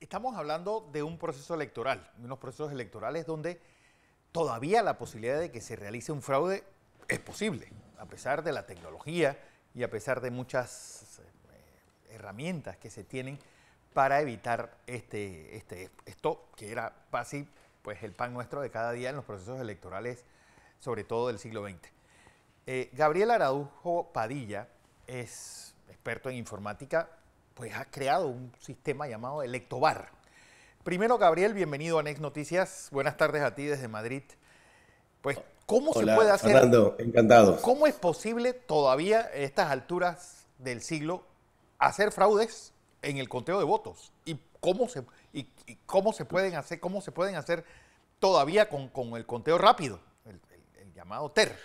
Estamos hablando de un proceso electoral, unos procesos electorales donde todavía la posibilidad de que se realice un fraude es posible, a pesar de la tecnología y a pesar de muchas eh, herramientas que se tienen para evitar este, este esto que era casi pues, el pan nuestro de cada día en los procesos electorales, sobre todo del siglo XX. Eh, Gabriel Aradujo Padilla es experto en informática, pues ha creado un sistema llamado Electobar. Primero, Gabriel, bienvenido a Next Noticias. Buenas tardes a ti desde Madrid. Pues, ¿cómo se puede hacer? Fernando, encantado. ¿Cómo es posible todavía en estas alturas del siglo hacer fraudes en el conteo de votos? ¿Y cómo se, y, cómo se pueden hacer, cómo se pueden hacer todavía con, el conteo rápido, el llamado TER?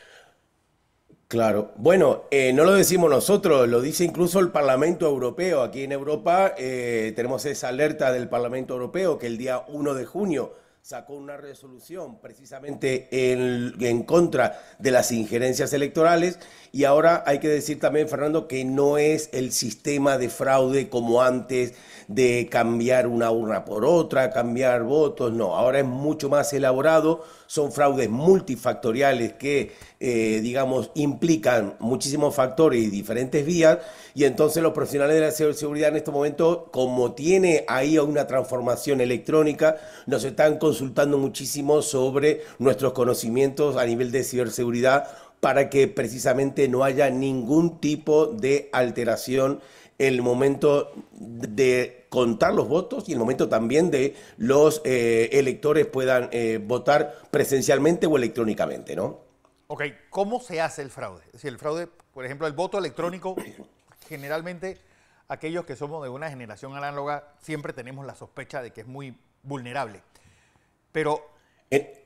Claro. Bueno, eh, no lo decimos nosotros, lo dice incluso el Parlamento Europeo. Aquí en Europa eh, tenemos esa alerta del Parlamento Europeo que el día 1 de junio sacó una resolución precisamente en, en, contra de las injerencias electorales y ahora hay que decir también, Fernando, que no es el sistema de fraude como antes de cambiar una urna por otra, cambiar votos, no, ahora es mucho más elaborado, son fraudes multifactoriales que, eh, digamos, implican muchísimos factores y diferentes vías y entonces los profesionales de la seguridad en este momento, como tiene ahí una transformación electrónica, nos están consultando muchísimo sobre nuestros conocimientos a nivel de ciberseguridad para que precisamente no haya ningún tipo de alteración el momento de contar los votos y el momento también de los eh, electores puedan eh, votar presencialmente o electrónicamente, ¿no? Ok, ¿cómo se hace el fraude? Si el fraude, por ejemplo, el voto electrónico, generalmente aquellos que somos de una generación análoga siempre tenemos la sospecha de que es muy vulnerable. Pero eh,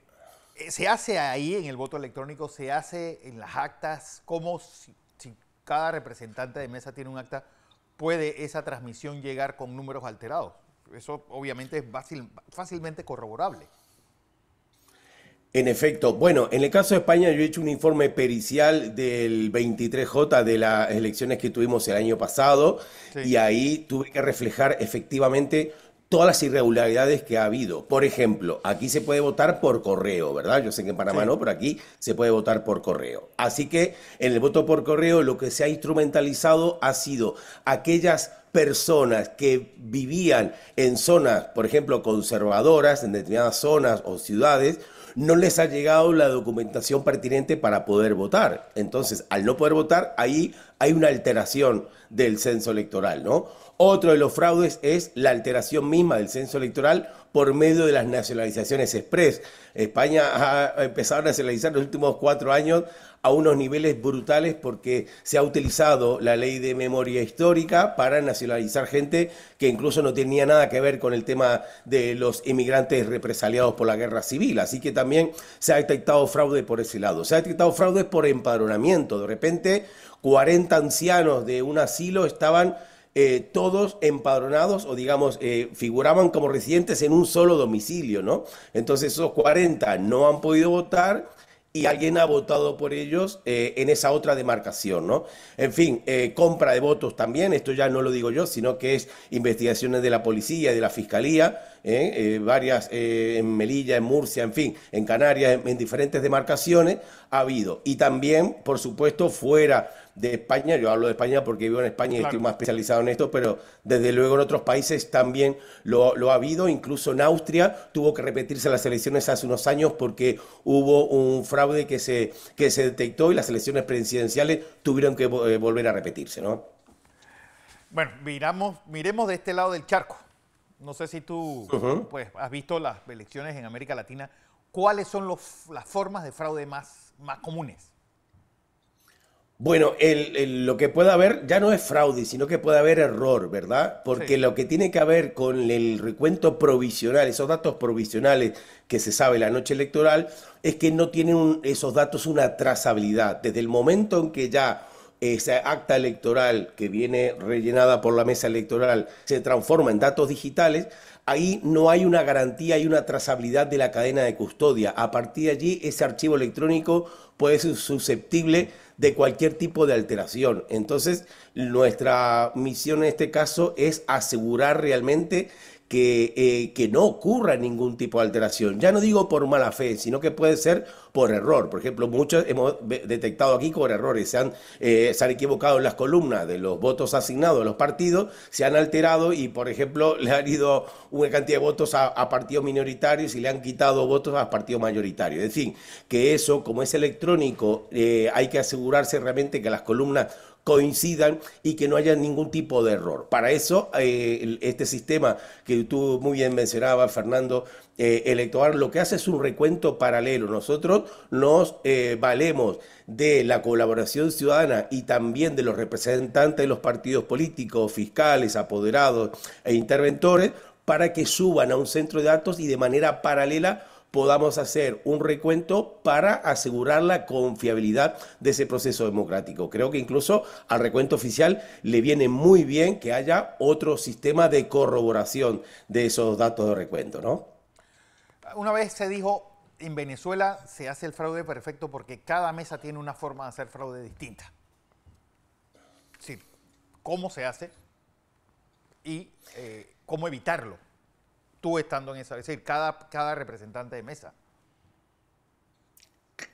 eh, se hace ahí en el voto electrónico, se hace en las actas, ¿cómo si, cada representante de mesa tiene un acta, puede esa transmisión llegar con números alterados? Eso obviamente es fácilmente corroborable. En efecto, bueno, en el caso de España yo he hecho un informe pericial del 23J de las elecciones que tuvimos el año pasado y ahí tuve que reflejar efectivamente todas las irregularidades que ha habido. Por ejemplo, aquí se puede votar por correo, ¿verdad? Yo sé que en Panamá no, pero aquí se puede votar por correo. Así que en el voto por correo lo que se ha instrumentalizado ha sido aquellas personas que vivían en zonas, por ejemplo, conservadoras, en determinadas zonas o ciudades, no les ha llegado la documentación pertinente para poder votar. Entonces, al no poder votar, ahí hay una alteración del censo electoral, ¿no? Otro de los fraudes es la alteración misma del censo electoral por medio de las nacionalizaciones express. España ha empezado a nacionalizar en los últimos cuatro años a unos niveles brutales porque se ha utilizado la ley de memoria histórica para nacionalizar gente que incluso no tenía nada que ver con el tema de los inmigrantes represaliados por la guerra civil. Así que también se ha detectado fraude por ese lado. Se ha detectado fraude por empadronamiento. De repente, 40 ancianos de un asilo estaban... Eh, todos empadronados o digamos eh, figuraban como residentes en un solo domicilio, ¿no? Entonces esos 40 no han podido votar y alguien ha votado por ellos eh, en esa otra demarcación, ¿no? En fin, eh, compra de votos también, esto ya no lo digo yo, sino que es investigaciones de la policía, y de la fiscalía, ¿eh? varias en Melilla, en Murcia, en fin, en Canarias, en diferentes demarcaciones ha habido. Y también, por supuesto, fuera de España, yo hablo de España porque vivo en España y estoy más especializado en esto, pero desde luego en otros países también lo, ha habido, incluso en Austria tuvo que repetirse las elecciones hace unos años porque hubo un fraude que se, que se detectó y las elecciones presidenciales tuvieron que eh, volver a repetirse, ¿no? Bueno, miramos, miremos de este lado del charco. No sé si tú pues, has visto las elecciones en América Latina. ¿Cuáles son las formas de fraude más, más comunes? Bueno, el, lo que puede haber ya no es fraude, sino que puede haber error, ¿verdad? Porque lo que tiene que ver con el recuento provisional, esos datos provisionales que se sabe la noche electoral, es que no tienen esos datos una trazabilidad. Desde el momento en que ya esa acta electoral que viene rellenada por la mesa electoral se transforma en datos digitales, ahí no hay una garantía y una trazabilidad de la cadena de custodia. A partir de allí, ese archivo electrónico puede ser susceptible de cualquier tipo de alteración. Entonces, nuestra misión en este caso es asegurar realmente eh, que, no ocurra ningún tipo de alteración. Ya no digo por mala fe, sino que puede ser por error. Por ejemplo, muchos hemos detectado aquí con errores. Eh, se han, equivocado en las columnas de los votos asignados a los partidos, se han alterado y, por ejemplo, le han ido una cantidad de votos a, partidos minoritarios y le han quitado votos a partidos mayoritarios. Es decir, que eso, como es electrónico, eh, hay que asegurarse realmente que las columnas coincidan y que no haya ningún tipo de error. Para eso, eh, este sistema que tú muy bien mencionabas, Fernando, eh, electoral, lo que hace es un recuento paralelo. Nosotros nos eh, valemos de la colaboración ciudadana y también de los representantes de los partidos políticos, fiscales, apoderados e interventores para que suban a un centro de datos y de manera paralela podamos hacer un recuento para asegurar la confiabilidad de ese proceso democrático. Creo que incluso al recuento oficial le viene muy bien que haya otro sistema de corroboración de esos datos de recuento, ¿no? Una vez se dijo, en Venezuela se hace el fraude perfecto porque cada mesa tiene una forma de hacer fraude distinta. Sí, ¿cómo se hace? Y eh, cómo evitarlo tú estando en esa, es decir, cada, cada representante de mesa.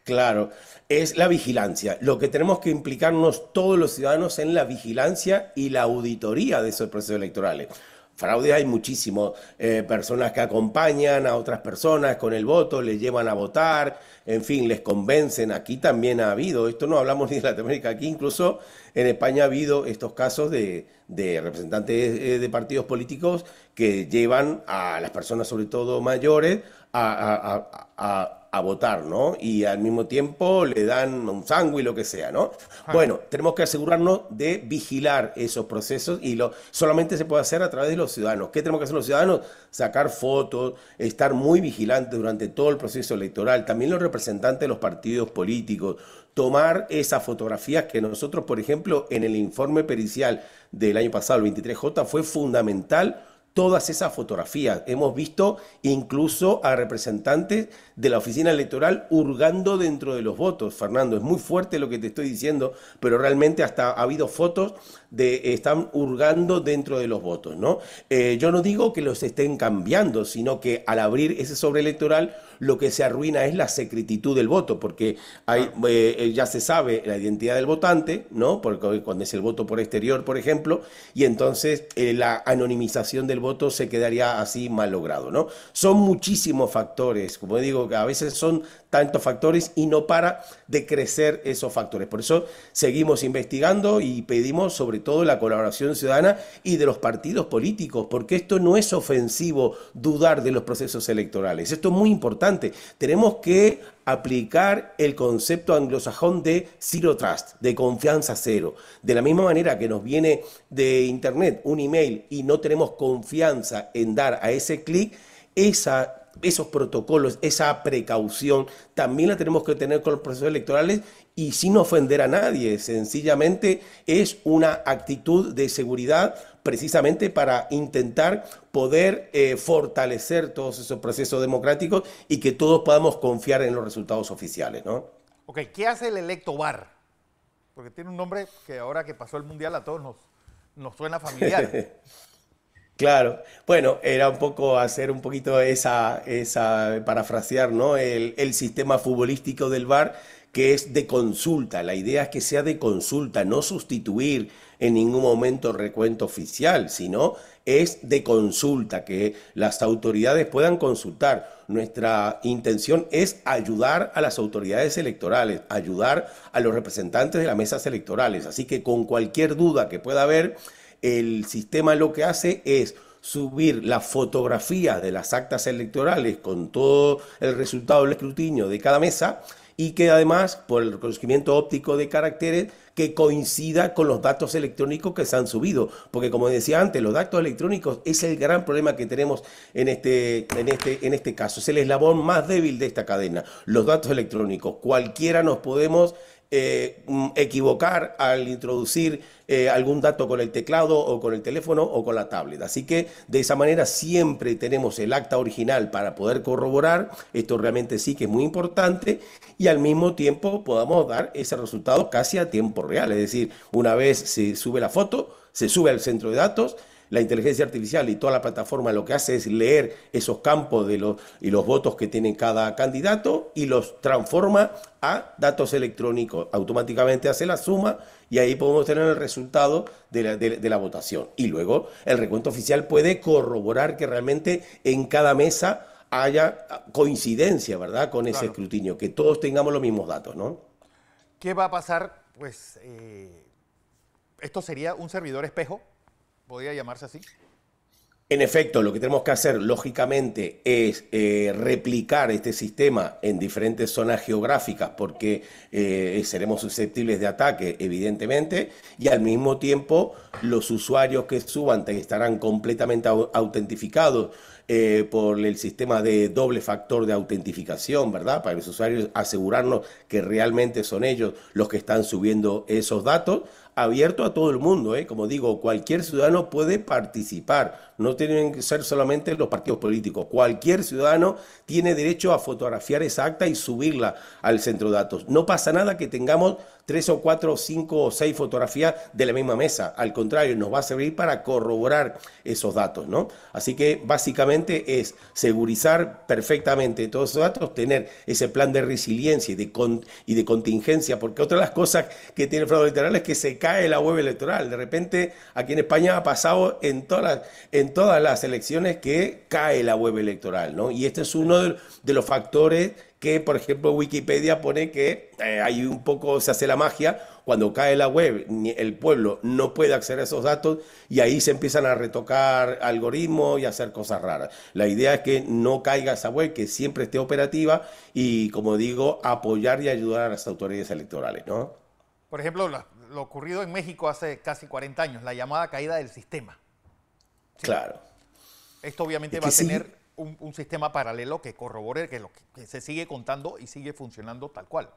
Claro, es la vigilancia. Lo que tenemos que implicarnos todos los ciudadanos en la vigilancia y la auditoría de esos procesos electorales. Fraude hay muchísimo. Eh, personas que acompañan a otras personas con el voto, les llevan a votar, en fin, les convencen. Aquí también ha habido, esto no hablamos ni de Latinoamérica, aquí incluso en España ha habido estos casos de, representantes eh, de partidos políticos que llevan a las personas, sobre todo mayores, a a votar, ¿no? Y al mismo tiempo le dan un sangue y lo que sea, ¿no? Bueno, tenemos que asegurarnos de vigilar esos procesos y lo, solamente se puede hacer a través de los ciudadanos. ¿Qué tenemos que hacer los ciudadanos? Sacar fotos, estar muy vigilantes durante todo el proceso electoral, también los representantes de los partidos políticos, tomar esas fotografías que nosotros, por ejemplo, en el informe pericial del año pasado, el 23J, fue fundamental todas esas fotografías. Hemos visto incluso a representantes de la oficina electoral hurgando dentro de los votos. Fernando, es muy fuerte lo que te estoy diciendo, pero realmente hasta ha habido fotos de están hurgando dentro de los votos. ¿no? Eh, yo no digo que los estén cambiando, sino que al abrir ese sobre electoral lo que se arruina es la secretitud del voto, porque hay, ah. eh, eh, ya se sabe la identidad del votante, ¿no? porque cuando es el voto por exterior, por ejemplo, y entonces la anonimización del voto se quedaría así mal logrado, ¿no? Son muchísimos factores, como digo, que a veces son tantos factores y no para de crecer esos factores. Por eso seguimos investigando y pedimos sobre todo la colaboración ciudadana y de los partidos políticos, porque esto no es ofensivo dudar de los procesos electorales. Esto es muy importante. Tenemos que aplicar el concepto anglosajón de zero trust, de confianza cero. De la misma manera que nos viene de internet un email y no tenemos confianza en dar a ese clic, esos protocolos, esa precaución, también la tenemos que tener con los procesos electorales y sin ofender a nadie. Sencillamente es una actitud de seguridad precisamente para intentar poder eh, fortalecer todos esos procesos democráticos y que todos podamos confiar en los resultados oficiales, ¿no? Ok, ¿qué hace el electo bar? Porque tiene un nombre que ahora que pasó el Mundial a todos nos, suena familiar. Claro, bueno, era un poco hacer un poquito esa, esa parafrasear, ¿no? El, el, sistema futbolístico del VAR, que es de consulta. La idea es que sea de consulta, no sustituir, en ningún momento recuento oficial, sino es de consulta, que las autoridades puedan consultar. Nuestra intención es ayudar a las autoridades electorales, ayudar a los representantes de las mesas electorales. Así que con cualquier duda que pueda haber, el sistema lo que hace es subir las fotografías de las actas electorales con todo el resultado del escrutinio de cada mesa y que además por el reconocimiento óptico de caracteres que coincida con los datos electrónicos que se han subido. Porque como decía antes, los datos electrónicos es el gran problema que tenemos en este, en este, en este caso. Es el eslabón más débil de esta cadena. Los datos electrónicos. Cualquiera nos podemos eh, mm, equivocar al introducir eh, algún dato con el teclado o con el teléfono o con la tablet. Así que de esa manera siempre tenemos el acta original para poder corroborar. Esto realmente sí que es muy importante y al mismo tiempo podamos dar ese resultado casi a tiempo real. Es decir, una vez se sube la foto, se sube al centro de datos la inteligencia artificial y toda la plataforma lo que hace es leer esos campos de los, y los votos que tiene cada candidato y los transforma a datos electrónicos. Automáticamente hace la suma y ahí podemos tener el resultado de la, votación. Y luego el recuento oficial puede corroborar que realmente en cada mesa haya coincidencia, ¿verdad?, con ese escrutinio, que todos tengamos los mismos datos, ¿no? ¿Qué va a pasar? Pues eh, esto sería un servidor espejo ¿Podría llamarse así? En efecto, lo que tenemos que hacer, lógicamente, es eh, replicar este sistema en diferentes zonas geográficas, porque eh, seremos susceptibles de ataque, evidentemente, y al mismo tiempo los usuarios que suban estarán completamente autentificados eh, por el sistema de doble factor de autentificación, ¿verdad? Para los usuarios asegurarnos que realmente son ellos los que están subiendo esos datos abierto a todo el mundo, ¿eh? como digo, cualquier ciudadano puede participar, no tienen que ser solamente los partidos políticos, cualquier ciudadano tiene derecho a fotografiar esa acta y subirla al centro de datos. No pasa nada que tengamos tres o cuatro, cinco o seis fotografías de la misma mesa. Al contrario, nos va a servir para corroborar esos datos, ¿no? Así que básicamente es segurizar perfectamente todos esos datos, tener ese plan de resiliencia y de, contingencia, porque otra de las cosas que tiene el fraude electoral es que se cae la web electoral. De repente, aquí en España ha pasado en todas las, elecciones que cae la web electoral, ¿no? Y este es uno de, de los factores que, por ejemplo, Wikipedia pone que eh, hay un poco, se hace la magia, cuando cae la web, el pueblo no puede acceder a esos datos y ahí se empiezan a retocar algoritmos y a hacer cosas raras. La idea es que no caiga esa web, que siempre esté operativa y, como digo, apoyar y ayudar a las autoridades electorales, Por ejemplo, lo, ocurrido en México hace casi 40 años, la llamada caída del sistema. Claro. Esto obviamente va a tener un, sistema paralelo que corrobore que, lo, que se sigue contando y sigue funcionando tal cual.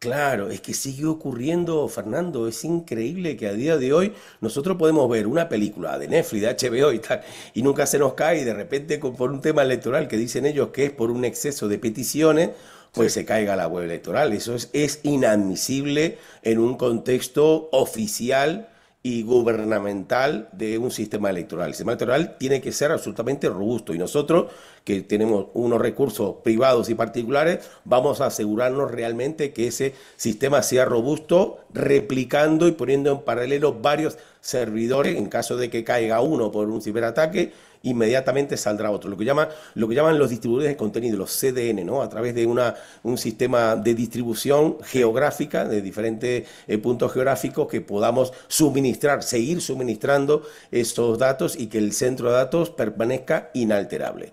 Claro, es que sigue ocurriendo, Fernando. Es increíble que a día de hoy nosotros podemos ver una película de Netflix, de HBO y tal, y nunca se nos cae, y de repente, por un tema electoral que dicen ellos que es por un exceso de peticiones, pues se caiga la web electoral. Eso es, es inadmisible en un contexto oficial y gubernamental de un sistema electoral. El sistema electoral tiene que ser absolutamente robusto y nosotros, que tenemos unos recursos privados y particulares, vamos a asegurarnos realmente que ese sistema sea robusto, replicando y poniendo en paralelo varios servidores, en caso de que caiga uno por un ciberataque, inmediatamente saldrá otro. Lo que, llama, lo que llaman los distribuidores de contenido, los CDN, ¿no? a través de una, un sistema de distribución geográfica, de diferentes eh, puntos geográficos, que podamos suministrar, seguir suministrando estos datos y que el centro de datos permanezca inalterable.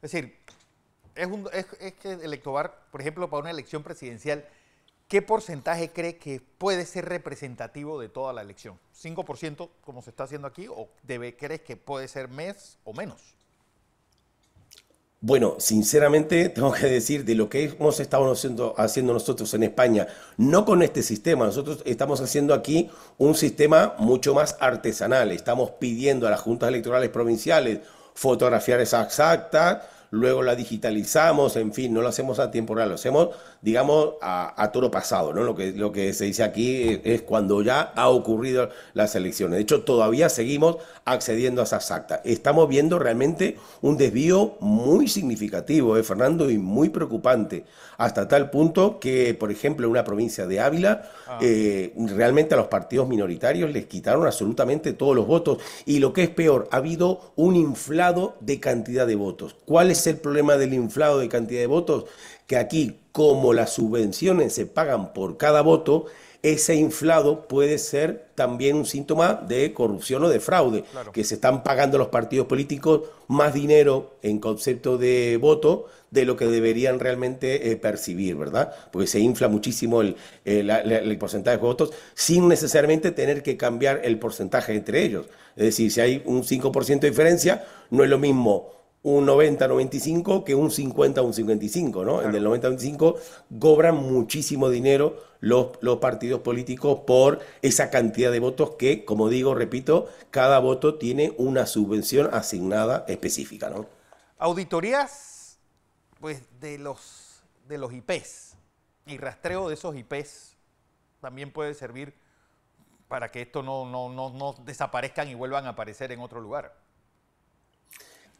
Es decir, es, un, que el Electobar, por ejemplo, para una elección presidencial, ¿qué porcentaje cree que puede ser representativo de toda la elección? ¿5% como se está haciendo aquí o debe, crees que puede ser mes o menos? Bueno, sinceramente tengo que decir de lo que hemos estado haciendo, haciendo, nosotros en España, no con este sistema, nosotros estamos haciendo aquí un sistema mucho más artesanal, estamos pidiendo a las juntas electorales provinciales fotografiar esas actas, luego la digitalizamos, en fin, no lo hacemos a tiempo real, lo hacemos, digamos, a, a toro pasado, ¿no? Lo que, lo que se dice aquí es cuando ya ha ocurrido las elecciones. De hecho, todavía seguimos accediendo a esas actas. Estamos viendo realmente un desvío muy significativo, ¿eh, Fernando, y muy preocupante, hasta tal punto que, por ejemplo, en una provincia de Ávila, ah. eh, realmente a los partidos minoritarios les quitaron absolutamente todos los votos. Y lo que es peor, ha habido un inflado de cantidad de votos. ¿Cuál es el problema del inflado de cantidad de votos? Que aquí, como las subvenciones se pagan por cada voto, ese inflado puede ser también un síntoma de corrupción o de fraude, que se están pagando los partidos políticos más dinero en concepto de voto de lo que deberían realmente eh, percibir, ¿verdad? Porque se infla muchísimo el, eh, el, porcentaje de votos sin necesariamente tener que cambiar el porcentaje entre ellos. Es decir, si hay un 5% de diferencia, no es lo mismo un 90-95 que un 50 un 55, ¿no? En el 90-95 cobran muchísimo dinero los, los, partidos políticos por esa cantidad de votos que, como digo, repito, cada voto tiene una subvención asignada específica, ¿no? Auditorías, pues, de los, de los IPs y rastreo de esos IPs también puede servir para que esto no, no, no desaparezcan y vuelvan a aparecer en otro lugar.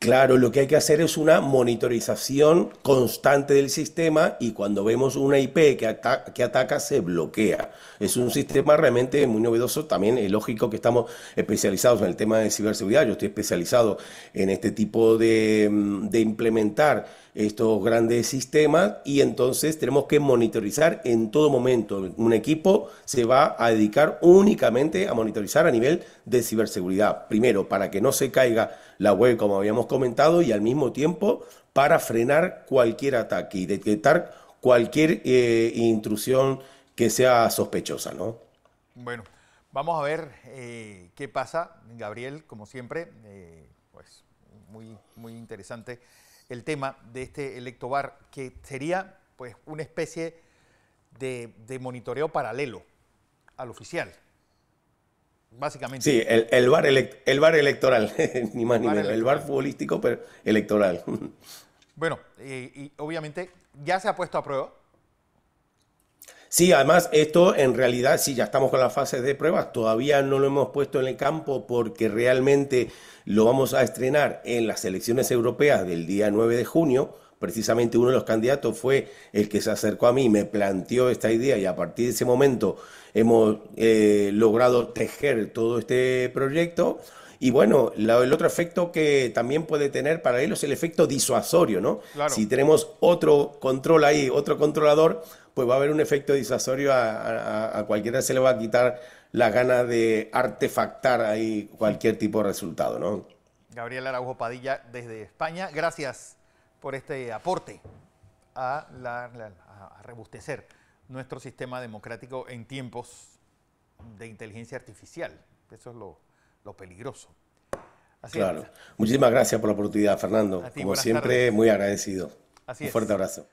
Claro, lo que hay que hacer es una monitorización constante del sistema y cuando vemos una IP que, ataca se bloquea. Es un sistema realmente muy novedoso. También es lógico que estamos especializados en el tema de ciberseguridad. Yo estoy especializado en este tipo de mm, implementar estos grandes sistemas y entonces tenemos que monitorizar en todo momento. Un equipo se va a dedicar únicamente a monitorizar a nivel de ciberseguridad. Primero, para que no se caiga la web como habíamos comentado y al mismo tiempo para frenar cualquier ataque y detectar cualquier eh, intrusión que sea sospechosa. ¿no? Bueno, vamos a ver eh, qué pasa. Gabriel, como siempre, eh, pues muy, muy interesante el tema de este electobar, que sería pues una especie de, monitoreo paralelo al oficial. Básicamente. Sí, el, bar, el bar electoral, ni más ni menos. El bar futbolístico, pero electoral. bueno, eh, y obviamente ya se ha puesto a prueba. Sí, además esto en realidad, sí, ya estamos con la fase de pruebas, todavía no lo hemos puesto en el campo porque realmente lo vamos a estrenar en las elecciones europeas del día 9 de junio. Precisamente uno de los candidatos fue el que se acercó a mí, me planteó esta idea y a partir de ese momento hemos eh, logrado tejer todo este proyecto. Y bueno, el otro efecto que también puede tener para él es el efecto disuasorio, ¿no? Si tenemos otro control ahí, otro controlador, pues va a haber un efecto disuasorio a, a cualquiera se le va a quitar la gana de artefactar ahí cualquier tipo de resultado, ¿no? Gabriel Araujo Padilla desde España, gracias por este aporte a, rebustecer nuestro sistema democrático en tiempos de inteligencia artificial. Eso es lo, peligroso. claro. Muchísimas gracias por la oportunidad, Fernando. Como siempre, muy agradecido. Un fuerte abrazo.